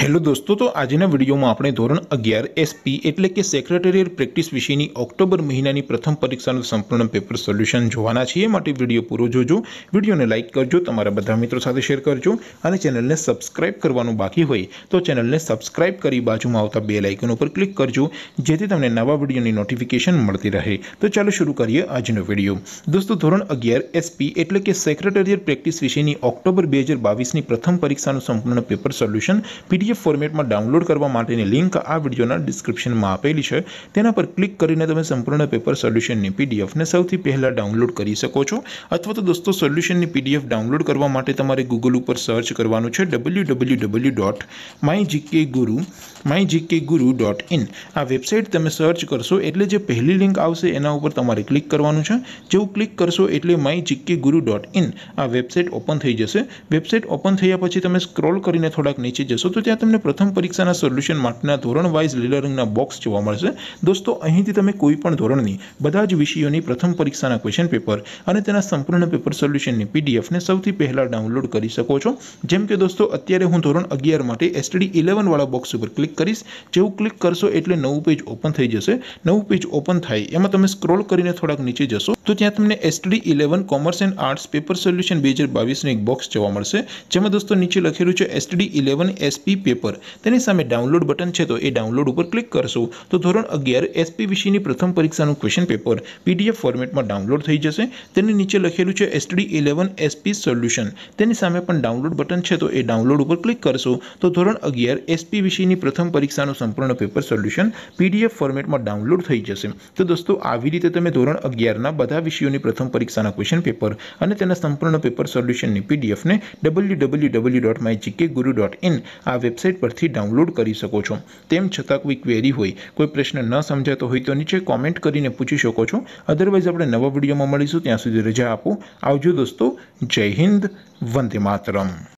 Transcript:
hello दोस्तों तो आज इन वीडियो में આપણે ધોરણ 11 एसपी એટલે કે સેક્રેટરીયલ પ્રેક્ટિસ વિષયની ઓક્ટોબર મહિનાની પ્રથમ પરીક્ષાનું સંપૂર્ણ પેપર સોલ્યુશન જોવાના છીએ માટે વિડિયો પૂરો જોજો વિડિયોને લાઈક કરજો તમારા બધા મિત્રો સાથે શેર કરજો અને ચેનલને સબ્સ્ક્રાઇબ કરવાનો બાકી હોય તો ચેનલને સબ્સ્ક્રાઇબ કરી બાજુમાં આવતા બેલ આઇકન ઉપર ક્લિક કરજો જેથી તમને નવા વિડિયોની નોટિફિકેશન મળતી રહે તો ચાલો શરૂ કરીએ આજનો વિડિયો દોસ્તો ધોરણ 11 एसपी એટલે કે સેક્રેટરીયલ પ્રેક્ટિસ વિષયની ઓક્ટોબર 2022 ની પ્રથમ પરીક્ષાનું સંપૂર્ણ પેપર સોલ્યુશન ફોર્મેટમાં ડાઉનલોડ કરવા માટેની લિંક આ વિડિયોના ડિસ્ક્રિપ્શનમાં આપેલી છે તેના પર ક્લિક કરીને તમે સંપૂર્ણ પેપર સોલ્યુશનની પીડીએફ ને સૌથી પહેલા ડાઉનલોડ કરી શકો છો અથવા તો દોસ્તો સોલ્યુશનની પીડીએફ ડાઉનલોડ કરવા માટે તમારે Google ઉપર સર્ચ કરવાનું છે www.mygkguru mygkguru.in આ વેબસાઈટ તમે સર્ચ કરશો એટલે જે પહેલી લિંક આવશે તેના ઉપર તમારે ક્લિક કરવાનું છે જેવું ક્લિક કરશો એટલે mygkguru.in આ વેબસાઈટ ઓપન થઈ જશે વેબસાઈટ ઓપન થઈયા પછી તમે સ્ક્રોલ કરીને થોડાક નીચે જશો તો ત્યાં તમને પ્રથમ પરીક્ષાના સોલ્યુશન મતના ધોરણ વાઇઝ લર્નિંગના બોક્સ જોવા મળશે દોસ્તો અહીંથી તમે કોઈ પણ ધોરણની બધા જ વિષયોની પ્રથમ પરીક્ષાના ક્વેશ્ચન પેપર અને તેના સંપૂર્ણ પેપર સોલ્યુશનની પીડીએફ ને સૌથી પહેલા ડાઉનલોડ કરી શકો છો જેમ કે દોસ્તો અત્યારે હું ધોરણ 11 માટે STD 11 વાળો બોક્સ ઉપર ક્લિક કરીશ જેવું ક્લિક કરશો એટલે નવું પેજ ઓપન થઈ જશે નવું પેજ ઓપન થાય એમાં તમે સ્ક્રોલ કરીને થોડાક નીચે જશો તут જે તમે STD 11 commerce and arts paper solution 2022 ને એક બોક્સ જોવા મળશે જેમ કે દોસ્તો નીચે લખેલું છે STD 11 SP પેપર તેની સામે ડાઉનલોડ બટન છે તો એ ડાઉનલોડ ઉપર ક્લિક કરશું તો ધોરણ 11 SPVC ની પ્રથમ પરીક્ષા નું ક્વેશ્ચન પેપર PDF ફોર્મેટમાં ડાઉનલોડ થઈ જશે તેની નીચે લખેલું છે STD 11 SP સોલ્યુશન તેની સામે પણ ડાઉનલોડ બટન છે તો એ ડાઉનલોડ ઉપર ક્લિક કરશું તો ધોરણ 11 SPVC ની પ્રથમ પરીક્ષા નું સંપૂર્ણ પેપર સોલ્યુશન PDF ફોર્મેટમાં ડાઉનલોડ થઈ જશે તો દોસ્તો આવી રીતે તમે ધોરણ 11 ના બધ વિષયની પ્રથમ પરીક્ષાના ક્વેશ્ચન પેપર અને તેના સંપૂર્ણ પેપર સોલ્યુશનની પીડીએફ ને www.mygkguru.in આ વેબસાઈટ પરથી ડાઉનલોડ કરી શકો છો તેમ છતક કોઈ ક્વેરી હોય કોઈ પ્રશ્ન ન સમજાતો હોય તો નીચે કમેન્ટ કરીને પૂછી શકો છો અધરવાઇઝ આપણે નવા વિડિયોમાં મળીશું ત્યાં સુધી રજા આપો આવજો દોસ્તો જય હિન્દ વંદે માતરમ